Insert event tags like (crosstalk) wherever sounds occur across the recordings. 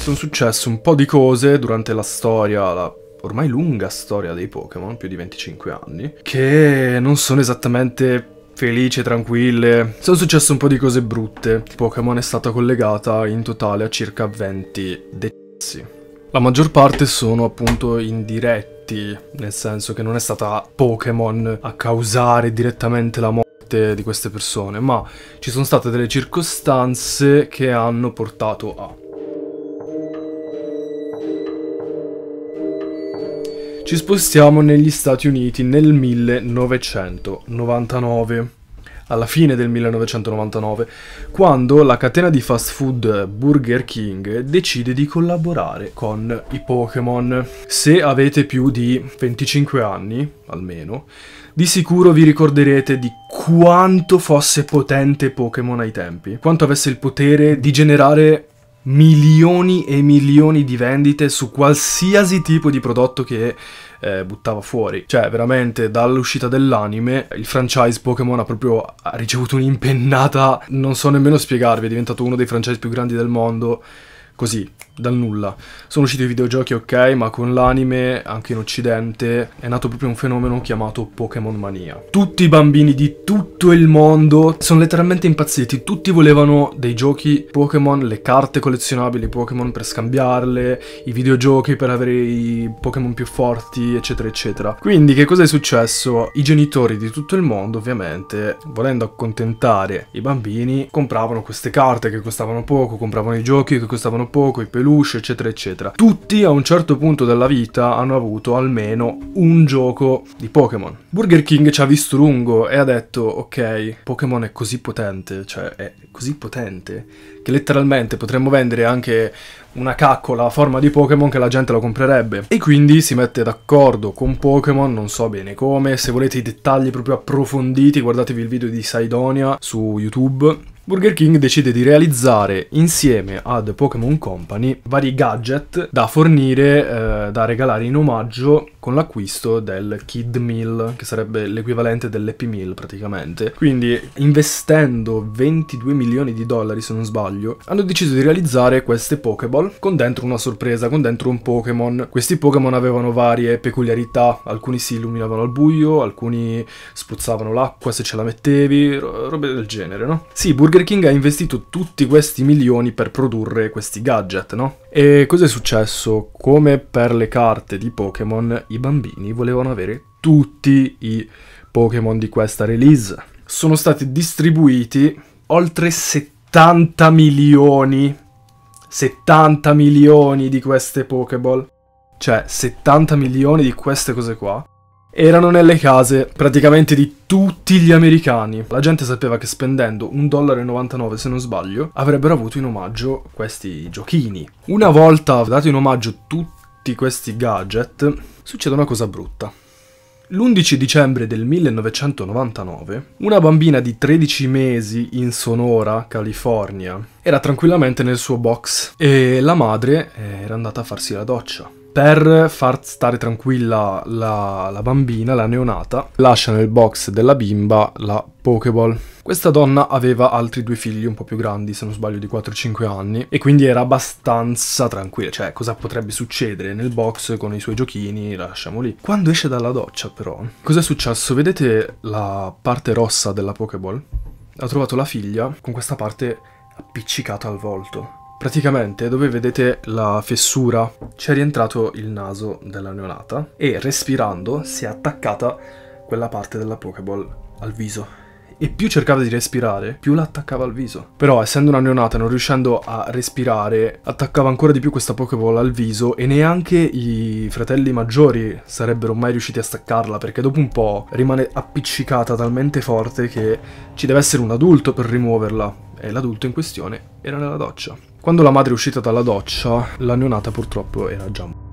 sono successe un po' di cose durante la storia, la ormai lunga storia dei Pokémon, più di 25 anni, che non sono esattamente felici, tranquille. Sono successe un po' di cose brutte. Pokémon è stata collegata in totale a circa 20 decessi. La maggior parte sono appunto indiretti, nel senso che non è stata Pokémon a causare direttamente la morte di queste persone, ma ci sono state delle circostanze che hanno portato a Ci spostiamo negli Stati Uniti nel 1999 alla fine del 1999, quando la catena di fast food Burger King decide di collaborare con i Pokémon. Se avete più di 25 anni, almeno, di sicuro vi ricorderete di quanto fosse potente Pokémon ai tempi, quanto avesse il potere di generare milioni e milioni di vendite su qualsiasi tipo di prodotto che eh, buttava fuori. Cioè, veramente, dall'uscita dell'anime, il franchise Pokémon ha proprio ricevuto un'impennata, non so nemmeno spiegarvi, è diventato uno dei franchise più grandi del mondo, così, dal nulla. Sono usciti i videogiochi, ok, ma con l'anime, anche in occidente, è nato proprio un fenomeno chiamato Pokémon Mania. Tutti i bambini di tutto il mondo sono letteralmente impazziti, tutti volevano dei giochi Pokémon, le carte collezionabili Pokémon per scambiarle, i videogiochi per avere i Pokémon più forti, eccetera, eccetera. Quindi che cosa è successo? I genitori di tutto il mondo, ovviamente, volendo accontentare i bambini, compravano queste carte che costavano poco, compravano i giochi che costavano poco, i peluche Lelouch, eccetera, eccetera. Tutti a un certo punto della vita hanno avuto almeno un gioco di Pokémon. Burger King ci ha visto lungo e ha detto, ok, Pokémon è così potente, cioè è così potente, che letteralmente potremmo vendere anche una caccola a forma di Pokémon che la gente la comprerebbe. E quindi si mette d'accordo con Pokémon, non so bene come, se volete i dettagli proprio approfonditi guardatevi il video di Sidonia su YouTube Burger King decide di realizzare insieme ad Pokémon Company vari gadget da fornire, eh, da regalare in omaggio con l'acquisto del Kid Meal, che sarebbe l'equivalente dell'Happy Meal praticamente. Quindi investendo 22 milioni di dollari se non sbaglio, hanno deciso di realizzare queste Pokéball con dentro una sorpresa, con dentro un Pokémon. Questi Pokémon avevano varie peculiarità, alcuni si illuminavano al buio, alcuni spruzzavano l'acqua se ce la mettevi, robe del genere, no? Sì, Burger Tiger King ha investito tutti questi milioni per produrre questi gadget, no? E cos'è successo? Come per le carte di Pokémon, i bambini volevano avere tutti i Pokémon di questa release. Sono stati distribuiti oltre 70 milioni 70 milioni di queste Pokéball. Cioè, 70 milioni di queste cose qua erano nelle case praticamente di tutti gli americani. La gente sapeva che spendendo 1,99$ se non sbaglio avrebbero avuto in omaggio questi giochini. Una volta dato in omaggio tutti questi gadget, succede una cosa brutta. L'11 dicembre del 1999, una bambina di 13 mesi in Sonora, California, era tranquillamente nel suo box e la madre eh, era andata a farsi la doccia. Per far stare tranquilla la, la, bambina, la neonata, lascia nel box della bimba la Pokéball. Questa donna aveva altri due figli un po' più grandi, se non sbaglio di 4-5 anni, e quindi era abbastanza tranquilla, cioè cosa potrebbe succedere nel box con i suoi giochini, la lasciamo lì. Quando esce dalla doccia però, cos'è successo? Vedete la parte rossa della Pokéball? Ha trovato la figlia con questa parte appiccicata al volto. Praticamente dove vedete la fessura c'è rientrato il naso della neonata e respirando si è attaccata quella parte della Pokéball al viso e più cercava di respirare, più la attaccava al viso. Però, essendo una neonata, non riuscendo a respirare, attaccava ancora di più questa Pokéball al viso e neanche i fratelli maggiori sarebbero mai riusciti a staccarla perché dopo un po' rimane appiccicata talmente forte che ci deve essere un adulto per rimuoverla e l'adulto in questione era nella doccia. Quando la madre è uscita dalla doccia, la neonata purtroppo era già morta.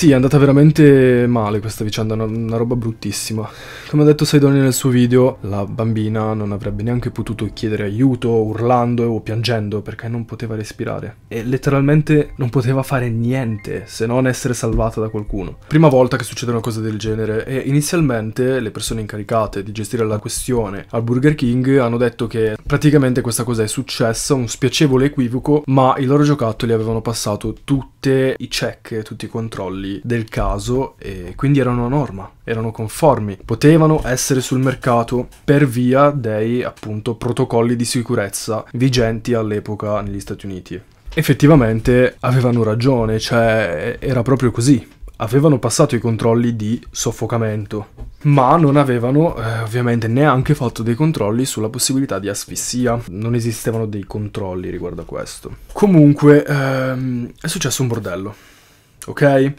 Sì, è andata veramente male questa vicenda, una, una roba bruttissima. Come ha detto Saidoni nel suo video, la bambina non avrebbe neanche potuto chiedere aiuto urlando o piangendo perché non poteva respirare. E letteralmente non poteva fare niente se non essere salvata da qualcuno. Prima volta che succede una cosa del genere e inizialmente le persone incaricate di gestire la questione al Burger King hanno detto che praticamente questa cosa è successa, un spiacevole equivoco, ma i loro giocattoli avevano passato tutto tutti i check, tutti i controlli del caso e quindi erano a norma, erano conformi, potevano essere sul mercato per via dei appunto protocolli di sicurezza vigenti all'epoca negli Stati Uniti effettivamente avevano ragione, cioè era proprio così avevano passato i controlli di soffocamento, ma non avevano eh, ovviamente neanche fatto dei controlli sulla possibilità di asfissia, non esistevano dei controlli riguardo a questo. Comunque ehm, è successo un bordello, ok?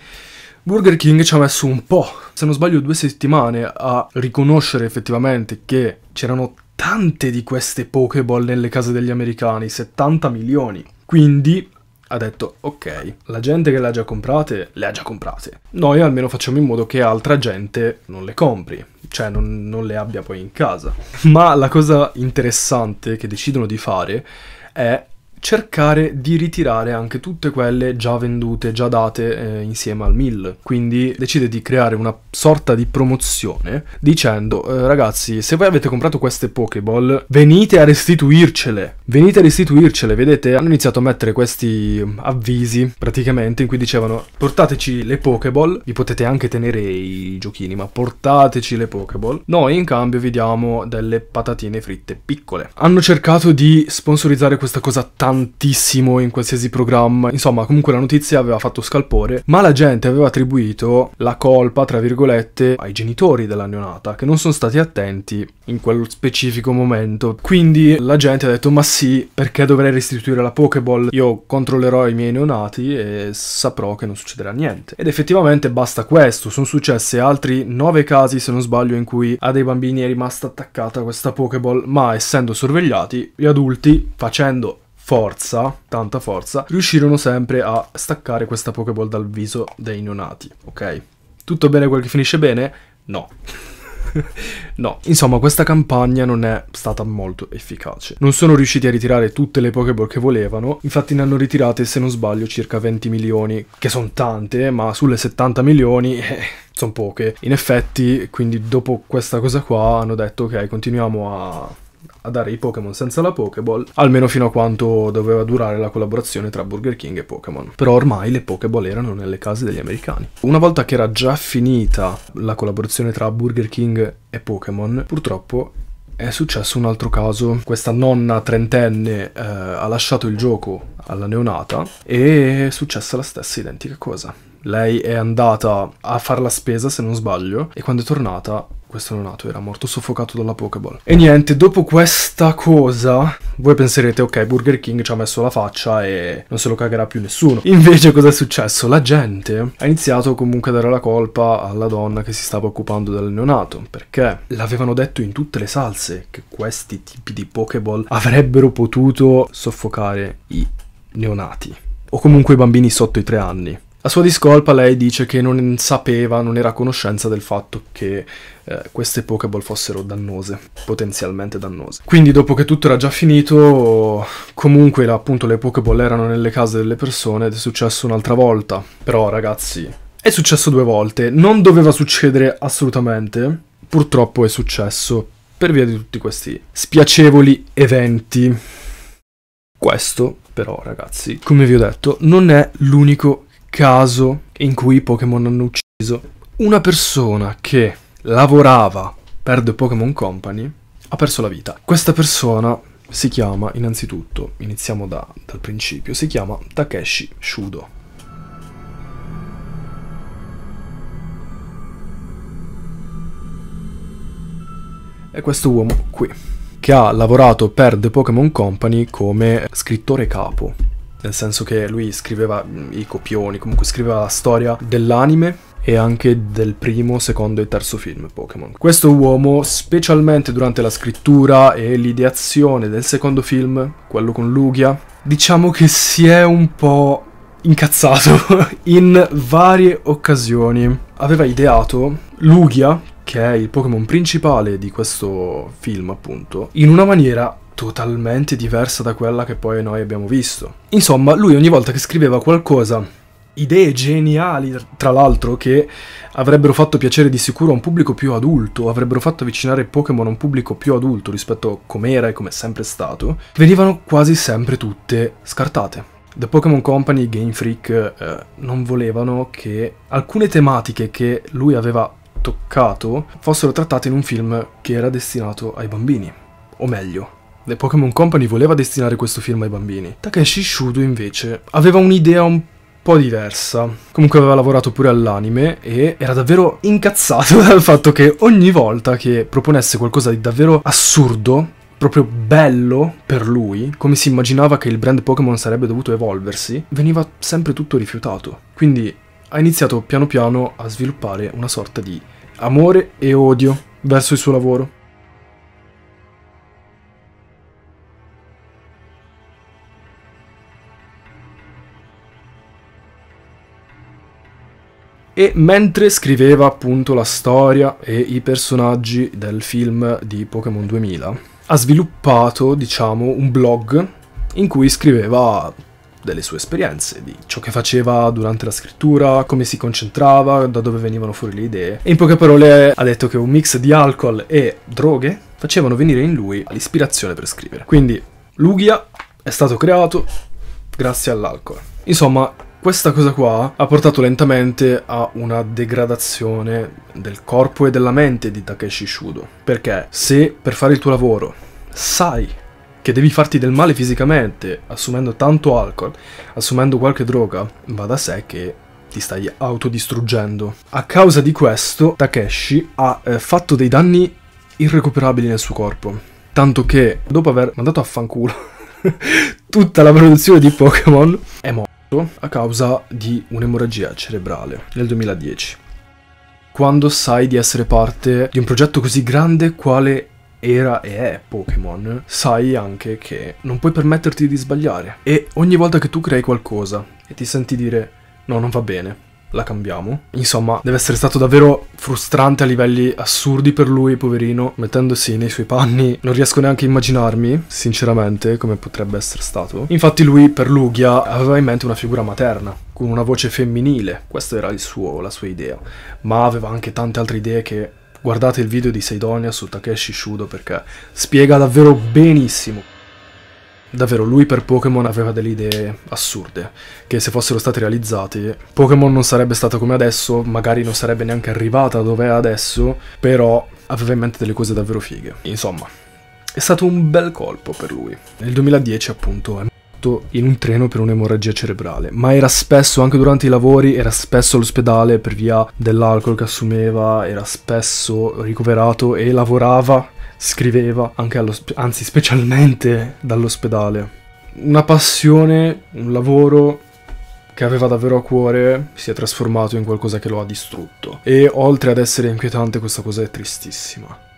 Burger King ci ha messo un po', se non sbaglio due settimane, a riconoscere effettivamente che c'erano tante di queste Pokéball nelle case degli americani, 70 milioni. Quindi ha detto ok, la gente che le ha già comprate, le ha già comprate. Noi almeno facciamo in modo che altra gente non le compri, cioè non, non le abbia poi in casa. Ma la cosa interessante che decidono di fare è cercare di ritirare anche tutte quelle già vendute, già date eh, insieme al 1000. Quindi decide di creare una sorta di promozione dicendo eh, ragazzi se voi avete comprato queste Pokéball venite a restituircele, venite a restituircele, vedete hanno iniziato a mettere questi mm, avvisi praticamente in cui dicevano portateci le Pokéball, vi potete anche tenere i giochini ma portateci le Pokéball, noi in cambio vi diamo delle patatine fritte piccole. Hanno cercato di sponsorizzare questa cosa tanto tantissimo in qualsiasi programma. Insomma, comunque la notizia aveva fatto scalpore, ma la gente aveva attribuito la colpa, tra virgolette, ai genitori della neonata, che non sono stati attenti in quello specifico momento. Quindi la gente ha detto, ma sì, perché dovrei restituire la Pokéball? Io controllerò i miei neonati e saprò che non succederà niente. Ed effettivamente basta questo, sono successe altri nove casi, se non sbaglio, in cui a dei bambini è rimasta attaccata questa Pokéball, ma essendo sorvegliati, gli adulti, facendo forza, tanta forza, riuscirono sempre a staccare questa Pokéball dal viso dei neonati, ok? Tutto bene quel che finisce bene? No. (laughs) no, insomma questa campagna non è stata molto efficace. Non sono riusciti a ritirare tutte le Pokéball che volevano, infatti ne hanno ritirate se non sbaglio circa 20 milioni, che sono tante, ma sulle 70 milioni... Eh, sono poche. In effetti, quindi dopo questa cosa qua hanno detto ok, continuiamo a a dare i Pokémon senza la Pokéball, almeno fino a quanto doveva durare la collaborazione tra Burger King e Pokémon. Però ormai le Pokéball erano nelle case degli americani. Una volta che era già finita la collaborazione tra Burger King e Pokémon, purtroppo è successo un altro caso. Questa nonna trentenne eh, ha lasciato il gioco alla neonata e è successa la stessa identica cosa lei è andata a fare la spesa, se non sbaglio, e quando è tornata questo neonato era morto soffocato dalla Pokéball. E niente, dopo questa cosa, voi penserete, ok, Burger King ci ha messo la faccia e non se lo cagherà più nessuno. Invece cosa è successo? La gente ha iniziato comunque a dare la colpa alla donna che si stava occupando del neonato, perché l'avevano detto in tutte le salse che questi tipi di Pokéball avrebbero potuto soffocare i neonati, o comunque i bambini sotto i tre anni. A sua discolpa lei dice che non sapeva, non era a conoscenza del fatto che eh, queste Pokéball fossero dannose, potenzialmente dannose. Quindi dopo che tutto era già finito, comunque appunto le Pokéball erano nelle case delle persone ed è successo un'altra volta. Però ragazzi, è successo due volte, non doveva succedere assolutamente, purtroppo è successo per via di tutti questi spiacevoli eventi. Questo però ragazzi, come vi ho detto, non è l'unico caso in cui i Pokémon hanno ucciso. Una persona che lavorava per The Pokémon Company ha perso la vita. Questa persona si chiama, innanzitutto, iniziamo da, dal principio, si chiama Takeshi Shudo. È questo uomo qui, che ha lavorato per The Pokémon Company come scrittore capo nel senso che lui scriveva mm, i copioni, comunque scriveva la storia dell'anime e anche del primo, secondo e terzo film Pokémon. Questo uomo, specialmente durante la scrittura e l'ideazione del secondo film, quello con Lugia, diciamo che si è un po' incazzato (laughs) in varie occasioni. Aveva ideato Lugia, che è il Pokémon principale di questo film appunto, in una maniera totalmente diversa da quella che poi noi abbiamo visto. Insomma, lui ogni volta che scriveva qualcosa, idee geniali, tra l'altro, che avrebbero fatto piacere di sicuro a un pubblico più adulto, avrebbero fatto avvicinare Pokémon a un pubblico più adulto rispetto a com'era e come è sempre stato, venivano quasi sempre tutte scartate. The Pokémon Company e Game Freak eh, non volevano che alcune tematiche che lui aveva toccato fossero trattate in un film che era destinato ai bambini. O meglio, The Pokémon Company voleva destinare questo film ai bambini. Takeshi Shudo invece aveva un'idea un po' diversa. Comunque aveva lavorato pure all'anime e era davvero incazzato (laughs) dal fatto che ogni volta che proponesse qualcosa di davvero assurdo, proprio bello per lui, come si immaginava che il brand Pokémon sarebbe dovuto evolversi, veniva sempre tutto rifiutato. Quindi ha iniziato piano piano a sviluppare una sorta di amore e odio verso il suo lavoro. E mentre scriveva appunto la storia e i personaggi del film di Pokémon 2000, ha sviluppato, diciamo, un blog in cui scriveva delle sue esperienze, di ciò che faceva durante la scrittura, come si concentrava, da dove venivano fuori le idee. E in poche parole ha detto che un mix di alcol e droghe facevano venire in lui l'ispirazione per scrivere. Quindi Lugia è stato creato grazie all'alcol. Insomma, questa cosa qua ha portato lentamente a una degradazione del corpo e della mente di Takeshi Shudo. Perché se per fare il tuo lavoro sai che devi farti del male fisicamente assumendo tanto alcol, assumendo qualche droga, va da sé che ti stai autodistruggendo. A causa di questo, Takeshi ha eh, fatto dei danni irrecuperabili nel suo corpo. Tanto che, dopo aver mandato a fanculo (laughs) tutta la produzione di Pokémon, è morto a causa di un'emorragia cerebrale nel 2010. Quando sai di essere parte di un progetto così grande quale era e è Pokémon, sai anche che non puoi permetterti di sbagliare. E ogni volta che tu crei qualcosa e ti senti dire no, non va bene, la cambiamo. Insomma, deve essere stato davvero frustrante a livelli assurdi per lui, poverino, mettendosi nei suoi panni. Non riesco neanche a immaginarmi, sinceramente, come potrebbe essere stato. Infatti lui, per Lugia, aveva in mente una figura materna, con una voce femminile. Questa era suo, la sua idea. Ma aveva anche tante altre idee che... Guardate il video di Seidonia su Takeshi Shudo perché spiega davvero benissimo. Davvero, lui per Pokémon aveva delle idee assurde, che se fossero state realizzate, Pokémon non sarebbe stata come adesso, magari non sarebbe neanche arrivata dove è adesso, però aveva in mente delle cose davvero fighe. Insomma, è stato un bel colpo per lui. Nel 2010, appunto, è morto in un treno per un'emorragia cerebrale, ma era spesso, anche durante i lavori, era spesso all'ospedale per via dell'alcol che assumeva, era spesso ricoverato e lavorava scriveva, anzi specialmente dall'ospedale. Una passione, un lavoro che aveva davvero a cuore si è trasformato in qualcosa che lo ha distrutto. E oltre ad essere inquietante questa cosa è tristissima.